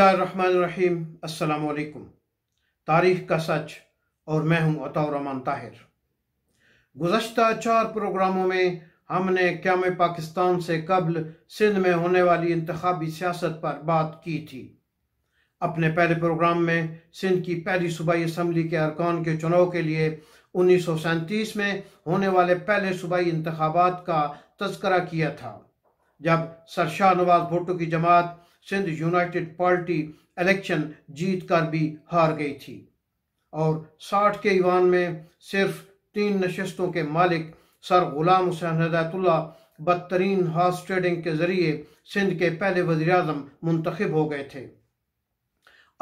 अस्सलाम वालेकुम तारीख का सच और मैं हूं अतौरमान ताहिर गुजशत चार प्रोग्रामों में हमने क्या में पाकिस्तान से कबल सिंध में होने वाली इंतबी सियासत पर बात की थी अपने पहले प्रोग्राम में सिंध की पहली सूबाई असम्बली के अरकान के चुनाव के लिए उन्नीस सौ सैंतीस में होने वाले पहले सूबाई इंतबात का तस्करा किया था जब सरशाह नवाज भुट्टो की जमात सिंध यूनाइटेड पार्टी इलेक्शन जीत कर भी हार गई थी और साठ के ईवान में सिर्फ तीन नशस्तों के मालिक सर गुलाम हुसैन हदायतुल्ला बदतरीन हॉर्स ट्रेडिंग के जरिए सिंध के पहले वजी अजम मुंतखब हो गए थे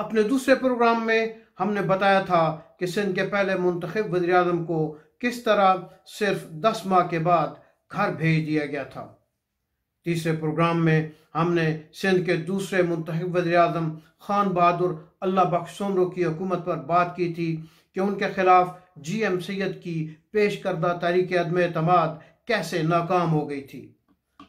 अपने दूसरे प्रोग्राम में हमने बताया था कि सिंध के पहले मुंतखब वजी अजम को किस तरह सिर्फ दस माह के बाद घर भेज दिया गया था तीसरे प्रोग्राम में हमने सिंध के दूसरे मंतब वजी अजम खान बहादुर अल्लाह बख्श की हुकूमत पर बात की थी कि उनके खिलाफ जी एम सैद की पेश करदा तारीख अदम अतमाद कैसे नाकाम हो गई थी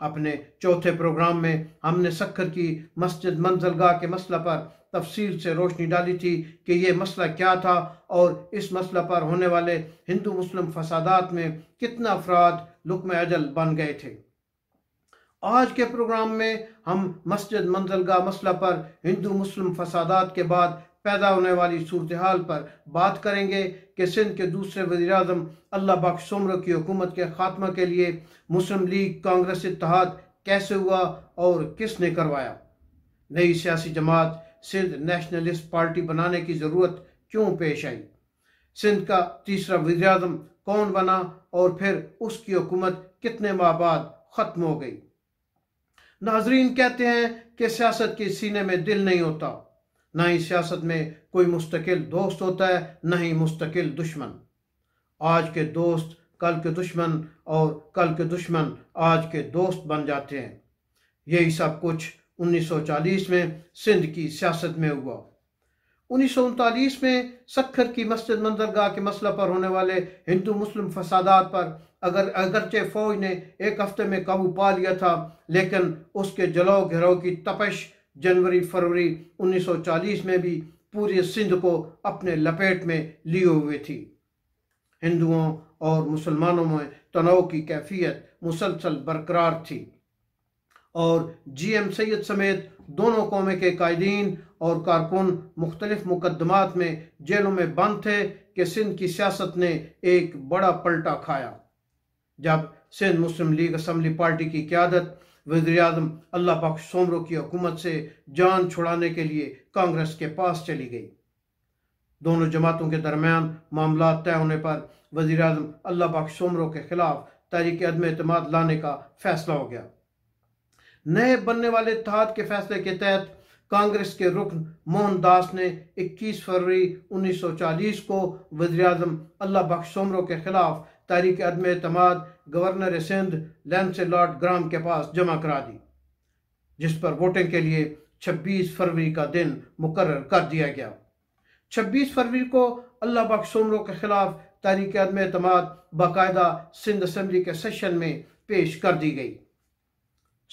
अपने चौथे प्रोग्राम में हमने सक्खर की मस्जिद मंजलगा के मसला पर तफसील से रोशनी डाली थी कि यह मसला क्या था और इस मसला पर होने वाले हिंदू मुस्लिम फसादात में कितना अफराद लुकम अजल बन गए थे आज के प्रोग्राम में हम मस्जिद मंजिलगा मसला पर हिंदू मुस्लिम फसादात के बाद पैदा होने वाली सूरत हाल पर बात करेंगे कि सिंध के दूसरे वजी अजम अल्लाह बख्श सोमर की हुकूमत के खात्मा के लिए मुस्लिम लीग कांग्रेस इतिहाद कैसे हुआ और किसने करवाया नई सियासी जमात सिंध नेशनलिस्ट पार्टी बनाने की ज़रूरत क्यों पेश आई सिंध का तीसरा वजी अजम कौन बना और फिर उसकी हुकूमत कितने माह बाद ख़त्म हो गई नाजरीन कहते हैं कि सियासत के सीने में दिल नहीं होता ना ही सियासत में कोई मुस्तकिल दोस्त होता है ना ही मुस्तकिल दुश्मन आज के दोस्त कल के दुश्मन और कल के दुश्मन आज के दोस्त बन जाते हैं यही सब कुछ 1940 में सिंध की सियासत में हुआ उन्नीस में सखर की मस्जिद मंदरगाह के मसले पर होने वाले हिंदू मुस्लिम फसादात पर अगर अगरचे फौज ने एक हफ्ते में काबू पा लिया था लेकिन उसके जलाओ घेराव की तपश जनवरी फरवरी 1940 में भी पूरे सिंध को अपने लपेट में लिए हुए थी हिंदुओं और मुसलमानों में तनाव की कैफियत मुसलसल बरकरार थी और जी एम सैद समेत दोनों कौमे के कायदीन और कारकुन मुख्तलिफ मुकदमात में जेलों में बंद थे कि सिंध की सियासत ने एक बड़ा पलटा खाया जब Sindh Muslim league assembly party की क्यादत वजी अजम अल्लाह बख्श सोमरों की हुकूमत से जान छुड़ाने के लिए कांग्रेस के पास चली गई दोनों जमातों के दरमियान मामला तय होने पर वजी अजम अल्लाह बख्श सोमरों के खिलाफ तहरीक अदम अतमाद लाने का फैसला हो गया नए बनने वाले इतिहाद के फैसले के तहत कांग्रेस के रुकन मोहनदास ने 21 फरवरी 1940 को वजी अजम अल्लाह बख्श सोमरों के खिलाफ तारीख अदम अतमाद governor Sindh Lancelot Graham के पास जमा करा दी जिस पर वोटिंग के लिए 26 फरवरी का दिन मुकर कर दिया गया 26 फरवरी को अल्लाह बख्श सोमरों के खिलाफ तारीख अदम अतमाद बाकायदा सिंध असम्बली के सेशन में पेश कर दी गई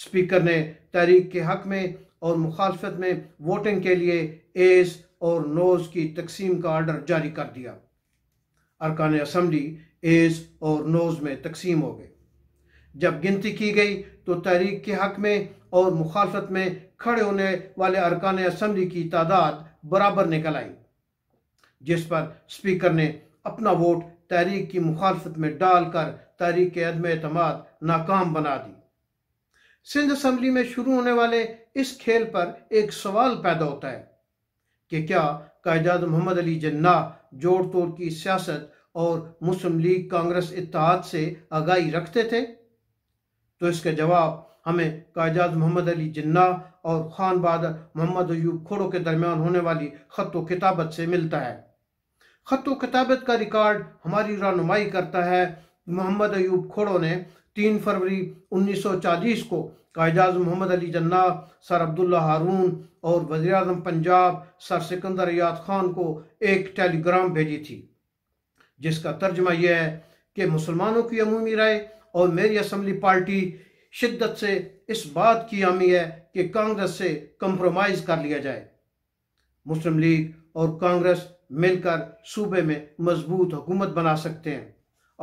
स्पीकर ने तहरीक के हक में और मुखालफत में वोटिंग के लिए एस और नोज की तकसीम का आर्डर जारी कर दिया अरकान असम्बली एस और नोज में तकसीम हो गए जब गिनती की गई तो तहरीक के हक में और मुखालफत में खड़े होने वाले अरकान असम्बली की तादाद बराबर निकल आई जिस पर स्पीकर ने अपना वोट तहरीक की मुखालफत में डालकर तहरीक के अदम अतमाद नाकाम बना दी सिंध असम्बली में शुरू होने वाले इस खेल पर एक सवाल पैदा होता है कि क्या कायदाद मोहम्मद अली जन्ना जोड़ तोड़ की सियासत और मुस्लिम लीग कांग्रेस इतिहाद से आगाही रखते थे तो इसका जवाब हमें कायदाद मोहम्मद अली जिन्ना और खान बहादुर मोहम्मद अयूब खोड़ो के दरमियान होने वाली ख़त किताबत से मिलता है ख़त किताबत का रिकॉर्ड हमारी रहनुमाई करता है मोहम्मद अयूब खोड़ो ने तीन फरवरी 1940 को कायजाज मोहम्मद अली जन्ना सर अब्दुल्ला हारून और वजी अजम पंजाब सर सिकंदर याद खान को एक टेलीग्राम भेजी थी जिसका तर्जमा यह है कि मुसलमानों की अमूमी राय और मेरी असम्बली पार्टी शिद्दत से इस बात की हामी है कि कांग्रेस से कंप्रोमाइज कर लिया जाए मुस्लिम लीग और कांग्रेस मिलकर सूबे में मजबूत हुकूमत बना सकते हैं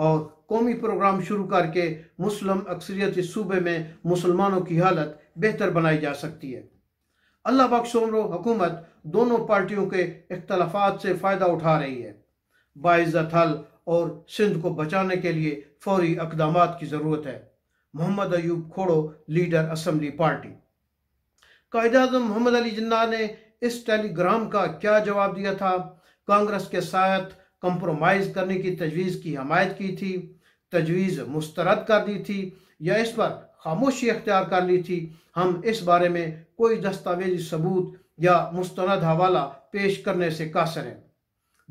और कौमी प्रोग्राम शुरू करके मुस्लिम अक्सरियत इस सूबे में मुसलमानों की हालत बेहतर बनाई जा सकती है अल्लाह बख्शोमरो हुकूमत दोनों पार्टियों के इख्तलाफात से फ़ायदा उठा रही है बाइज़त हल और सिंध को बचाने के लिए फौरी इकदाम की ज़रूरत है Mohammad Ayub Khuhro leader assembly party Quaid Azam Mohammad Ali जिन्ना ने इस टेलीग्राम का क्या जवाब दिया था कांग्रेस के साथ कंप्रोमाइज़ करने की तजवीज़ की हमायत की थी तजवीज़ मुस्तरद कर दी थी या इस पर खामोशी अख्तियार कर ली थी हम इस बारे में कोई दस्तावेज सबूत या मुस्तरद हवाला पेश करने से कासर हैं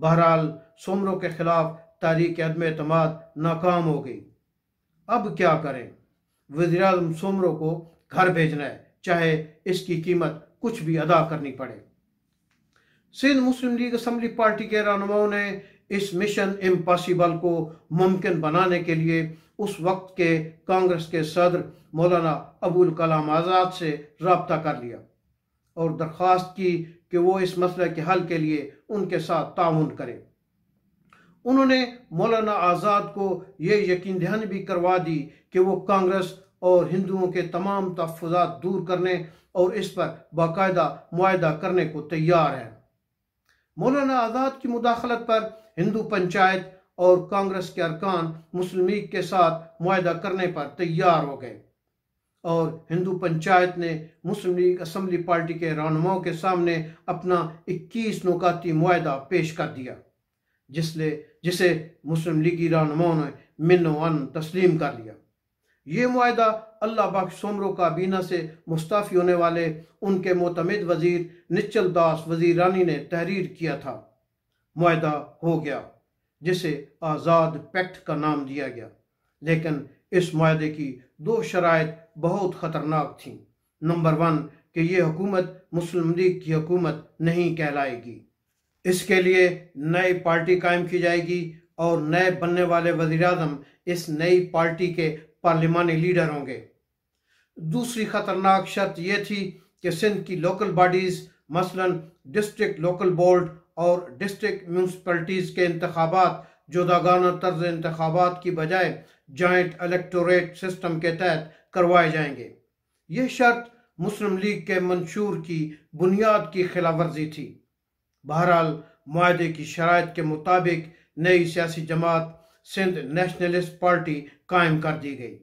बहरहाल सोमरों के खिलाफ तारीख अदम अतम नाकाम हो गई अब क्या करें वजी अजम सोमरों को घर भेजना है चाहे इसकी कीमत कुछ भी अदा करनी पड़े Sindh Muslim league assembly party के रहनुमाओं ने इस मिशन इम्पॉसिबल को मुमकिन बनाने के लिए उस वक्त के कांग्रेस के सदर मौलाना अबुल कलाम आज़ाद से रबता कर लिया और दरख्वास्त की कि वो इस मसले के हल के लिए उनके साथ ताउन करें उन्होंने मौलाना आज़ाद को यह यकीन दहन भी करवा दी कि वो कांग्रेस और हिंदुओं के तमाम तहफात दूर करने और इस पर बाकायदा मुआदा करने को तैयार है मौलाना आज़ाद की मुदाखलत पर हिंदू पंचायत और कांग्रेस के अरकान मुस्लिम लीग के साथ मुहिदा करने पर तैयार हो गए और हिंदू पंचायत ने मुस्लिम लीग असम्बली पार्टी के रहनुमाओं के सामने अपना 21 नौकाती मुहिदा पेश कर दिया जिसले जिसे मुस्लिम लीगी रहनुमाओं ने मिनवान तस्लीम कर लिया ये माहा अल्लाह बख्श सोमरो काबीना से मुस्ताफ़ी होने वाले उनके मोतमद वजीर निश्चल दास वजीरानी ने तहरीर किया था माहा हो गया जिसे आज़ाद पैक्ट का नाम दिया गया लेकिन इस माहे की दो शराय बहुत ख़तरनाक थी नंबर वन कि यह हुकूमत मुस्लिम लीग की हुकूमत नहीं कहलाएगी इसके लिए नई पार्टी कायम की जाएगी और नए बनने वाले वजीर इस नई पार्टी के पार्लिमानी लीडर होंगे दूसरी ख़तरनाक शर्त यह थी कि सिंध की लोकल बॉडीज़ मसलन डिस्ट्रिक्ट लोकल बोर्ड और डिस्ट्रिक्ट म्यूनसिपलिटीज़ के इंतबात जुदागाना तर्ज इंतबात की बजाय जॉइंट अलेक्टोरेट सिस्टम के तहत करवाए जाएंगे यह शर्त मुस्लिम लीग के मंशूर की बुनियाद की खिलाफ वर्जी थी बहरहाल माहे की शराइ के मुताबिक नई सियासी जमात सिंध नेशनलिस्ट पार्टी कायम कर दी गई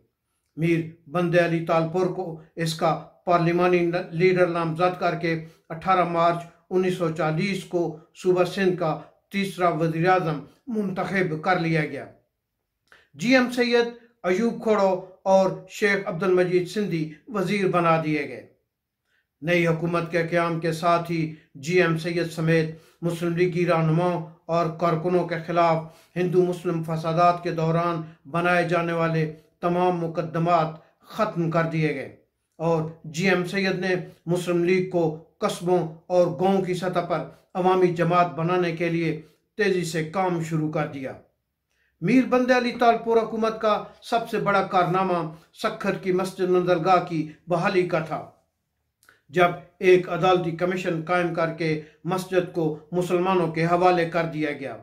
मीर बंदे अली तालपुर को इसका पार्लिमानी लीडर नामजद करके 18 मार्च 1940 को सूबा सिंध का तीसरा वजी अजम मुंतखब कर लिया गया जी एम सैयद अयूब खोड़ो और शेख अब्दुल मजीद सिंधी वजीर बना दिए गए नई हुकूमत के क्याम के साथ ही जी एम सैयद समेत मुस्लिम लीग की रहनुमाओं और कारकुनों के खिलाफ हिंदू मुस्लिम फसादात के दौरान बनाए जाने वाले तमाम मुकदमात ख़त्म कर दिए गए और जी एम सैयद ने मुस्लिम लीग को कस्बों और गांव की सतह पर अवामी जमात बनाने के लिए तेजी से काम शुरू कर दिया मीर बंदे अली तालपुर हुकूमत का सबसे बड़ा कारनामा सखर की मस्जिद नंदरगाह की बहाली का था जब एक अदालती कमीशन कायम करके मस्जिद को मुसलमानों के हवाले कर दिया गया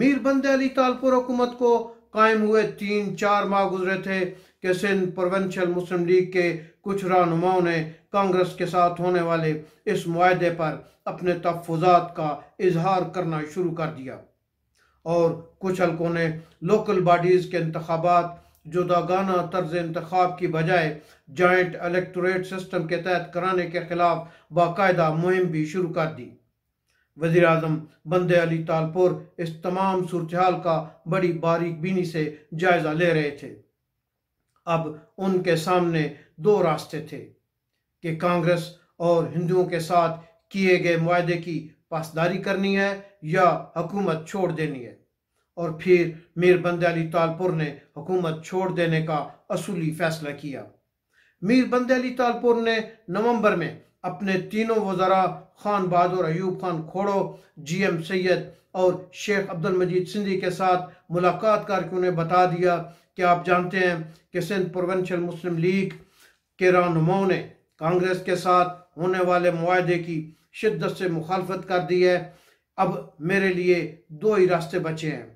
मीर बंदे अली तालपुर हुकूमत को कायम हुए तीन चार माह गुजरे थे कि सिंध प्रोविंशियल मुस्लिम लीग के कुछ रहनुमाओं ने कांग्रेस के साथ होने वाले इस माहे पर अपने तहफात का इजहार करना शुरू कर दिया और कुछ हलकों ने लोकल बॉडीज़ के इंतबात जुदागाना तर्ज इंतखब की बजाय जॉइंट अलेक्टोरेट सिस्टम के तहत कराने के खिलाफ बाकायदा मुहिम भी शुरू कर दी वजी अजम बंदे अली तालपुर इस तमाम सूरत का बड़ी बारीक बीनी से जायज़ा ले रहे थे अब उनके सामने दो रास्ते थे कि कांग्रेस और हिंदुओं के साथ किए गए मुआदे की पासदारी करनी है या हुकूमत छोड़ देनी है और फिर मीर बंदे अली तालपुर ने हुकूमत छोड़ देने का असूली फैसला किया मीर बंदे अली तालपुर ने नवंबर में अपने तीनों वजरा खान बहादुर अयूब खान खोड़ो जी एम सैयद और शेख अब्दुल मजीद सिंधी के साथ मुलाकात करके उन्हें बता दिया क्या आप जानते हैं कि सिंध प्रोवेंशल मुस्लिम लीग के रहनुमाओं ने कांग्रेस के साथ होने वाले माहे की शिद्दत से मुखालफत कर दी है अब मेरे लिए दो ही रास्ते बचे हैं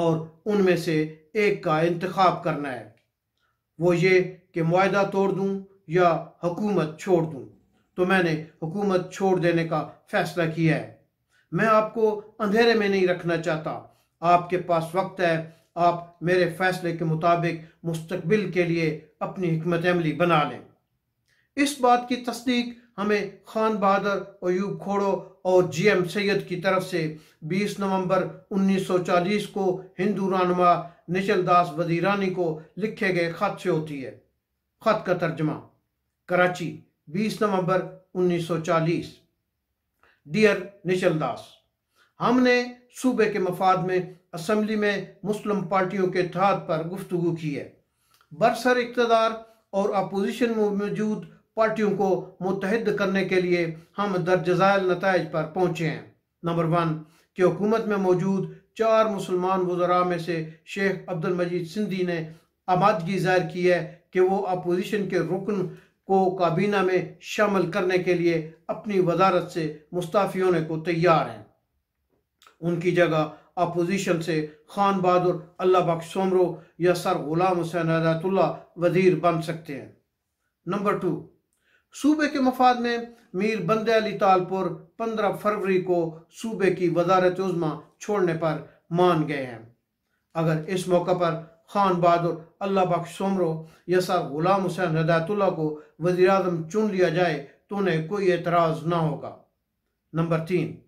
और उनमें से एक का इंतखब करना है वो ये कि माहा तोड़ दूँ या हुकूमत छोड़ दूँ तो मैंने हुकूमत छोड़ देने का फैसला किया है मैं आपको अंधेरे में नहीं रखना चाहता आपके पास वक्त है आप मेरे फैसले के मुताबिक मुस्तबिल के लिए अपनी हमत अमली बना लें इस बात की तस्दीक हमें खान बहादुर अयूब खोड़ो और जी एम सैद की तरफ से 20 नवंबर 1940 को हिंदू रानुमा निचल दास वजीरानी को लिखे गए खत से होती है खत का तर्जमा कराची 20 नवंबर 1940 डियर निचल दास हमने सूबे के मफाद में असम्बली में मुस्लिम पार्टियों के तहत पर गुफ्तु की है बरसर इकतदार और अपोजिशन में मौजूद पार्टियों को मुतहद करने के लिए हम दरजाल नतज पर पहुंचे हैं नंबर वन कि हुकूमत में मौजूद चार मुसलमान वजरा में से शेख अब्दुल मजीद सिंधी ने आमादगी जाहिर की है कि वो अपोजिशन के रुकन को काबीना में शामिल करने के लिए अपनी वजारत से मुस्ताफ़ी होने को तैयार हैं उनकी जगह अपोजिशन से खान बहादुर अल्लाह बख्श सोमरो या सर गुलाम हुसैन अदातुल्ला वजीर बन सकते हैं नंबर टू सूबे के मफाद में मीर बंद अली तालपुर पंद्रह फरवरी को सूबे की वजारत उजमा छोड़ने पर मान गए हैं अगर इस मौका पर खान बहादुर अल्लाह बख्श सोमरो या सर गुलाम हुसैन हदायतुल्ला को वजी अजम चुन लिया जाए तो उन्हें कोई एतराज़ ना होगा नंबर तीन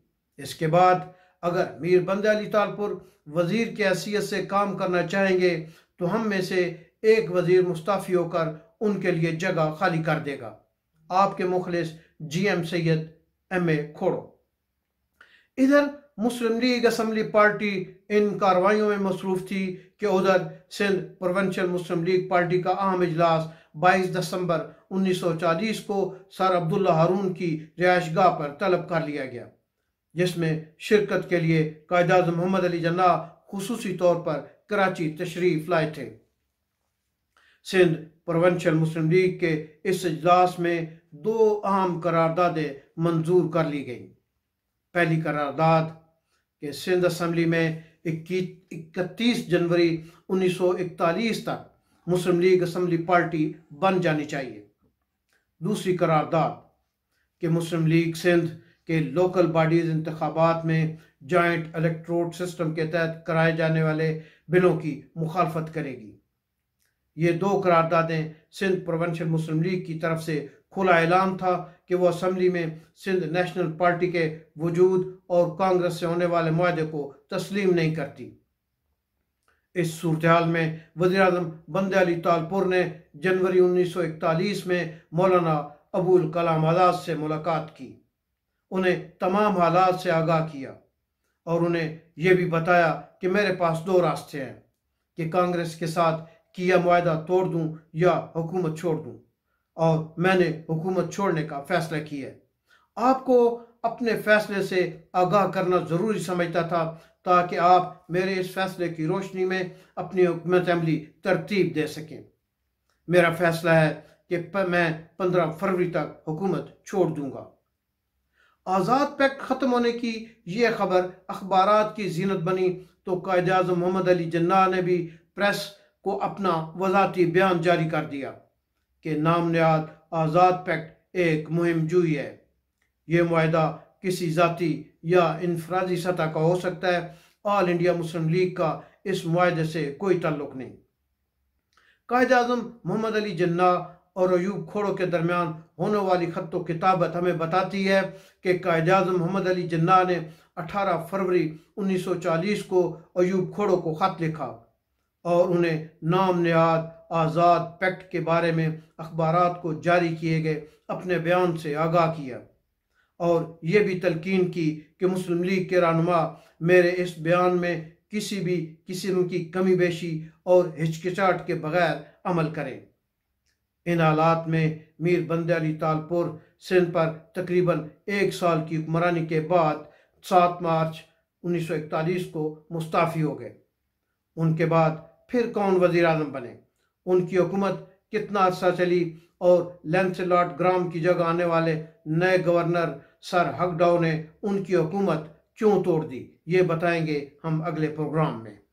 इसके बाद अगर मीर बंदे अली तालपुर वजीर के हैसियत से काम करना चाहेंगे तो हम में से एक वजीर मुस्ताफ़ी होकर उनके लिए जगह खाली कर देगा आपके मुखलिस G M Syed M A Khuhro इधर मुस्लिम लीग असम्बली पार्टी इन कार्रवाई में मसरूफ थी कि उधर Sindh provincial Muslim league party का अहम इजलास 22 दिसंबर 1940 को सर अब्दुल्ला हारून की गाह पर तलब कर लिया गया जिसमें शिरकत के लिए कायदाज मोहम्मद अली जन्ना खसूसी तौर पर कराची तशरीफ लाए थे सिंध प्रोवेंशल मुस्लिम लीग के इस इजलास में दो अहम करारदादें मंजूर कर ली गईं पहली करारदाद के सिंध असम्बली में इकतीस जनवरी 1941 तक मुस्लिम लीग असम्बली पार्टी बन जानी चाहिए दूसरी करारदाद कि मुस्लिम लीग सिंध कि लोकल बॉडीज़ इंतबात में जॉइंट इलेक्ट्रोड सिस्टम के तहत कराए जाने वाले बिलों की मुखालफत करेगी ये दो करारदादें सिंध प्रोवेंशल मुस्लिम लीग की तरफ से खुला ऐलान था कि वह असम्बली में सिंध नेशनल पार्टी के वजूद और कांग्रेस से होने वाले माहे को तस्लीम नहीं करती इस सूरत में वजी अजम बंदे अली तालपुर ने जनवरी 1941 में मौलाना अबुल कलाम आज़ाद से मुलाकात की उन्हें तमाम हालात से आगाह किया और उन्हें यह भी बताया कि मेरे पास दो रास्ते हैं कि कांग्रेस के साथ किया मुआदा तोड़ दूं या हुकूमत छोड़ दूं और मैंने हुकूमत छोड़ने का फैसला किया आपको अपने फैसले से आगाह करना ज़रूरी समझता था ताकि आप मेरे इस फैसले की रोशनी में अपनी हुकूमत अमली तरतीब दे सकें मेरा फैसला है कि मैं पंद्रह फरवरी तक हुकूमत छोड़ दूंगा आज़ाद पैक ख़त्म होने की यह खबर अखबार की जीनत बनी तो कायद अजम मोहम्मद अली जन्ना ने भी प्रेस को अपना वजाती बयान जारी कर दिया कि नाम नयाद आज़ाद पैक्ट एक मुहिम जूई है यह माहा किसी जाति या इनफराजी सतह का हो सकता है ऑल इंडिया मुस्लिम लीग का इस माहे से कोई ताल्लुक नहीं कायद अजम मोहम्मद अली जन्ना और अयूब खोड़ों के दरमियान होने वाली खत किताबत हमें बताती है कि कायद अजम मोहम्मद अली जन्ना ने 18 फरवरी 1940 को अयूब खोड़ों को खत लिखा और उन्हें नाम नयाद आज़ाद पैक्ट के बारे में अखबार को जारी किए गए अपने बयान से आगाह किया और ये भी तलकिन की कि मुस्लिम लीग के रहनुमा मेरे इस बयान में किसी भी किस्म की कमी बेशी और हिचकिचाहट के बगैर अमल करें इन हालात में मीर बंद अली तालपुर सिंध पर तकरीबन एक साल की हुक्मरानी के बाद सात मार्च 1941 को मुस्ताफ़ी हो गए उनके बाद फिर कौन वजीर अजम बने उनकी हुकूमत कितना अर्सा चली और लेंसलॉट ग्राम की जगह आने वाले नए गवर्नर सर हकडाओ ने उनकी हुकूमत क्यों तोड़ दी ये बताएंगे हम अगले प्रोग्राम में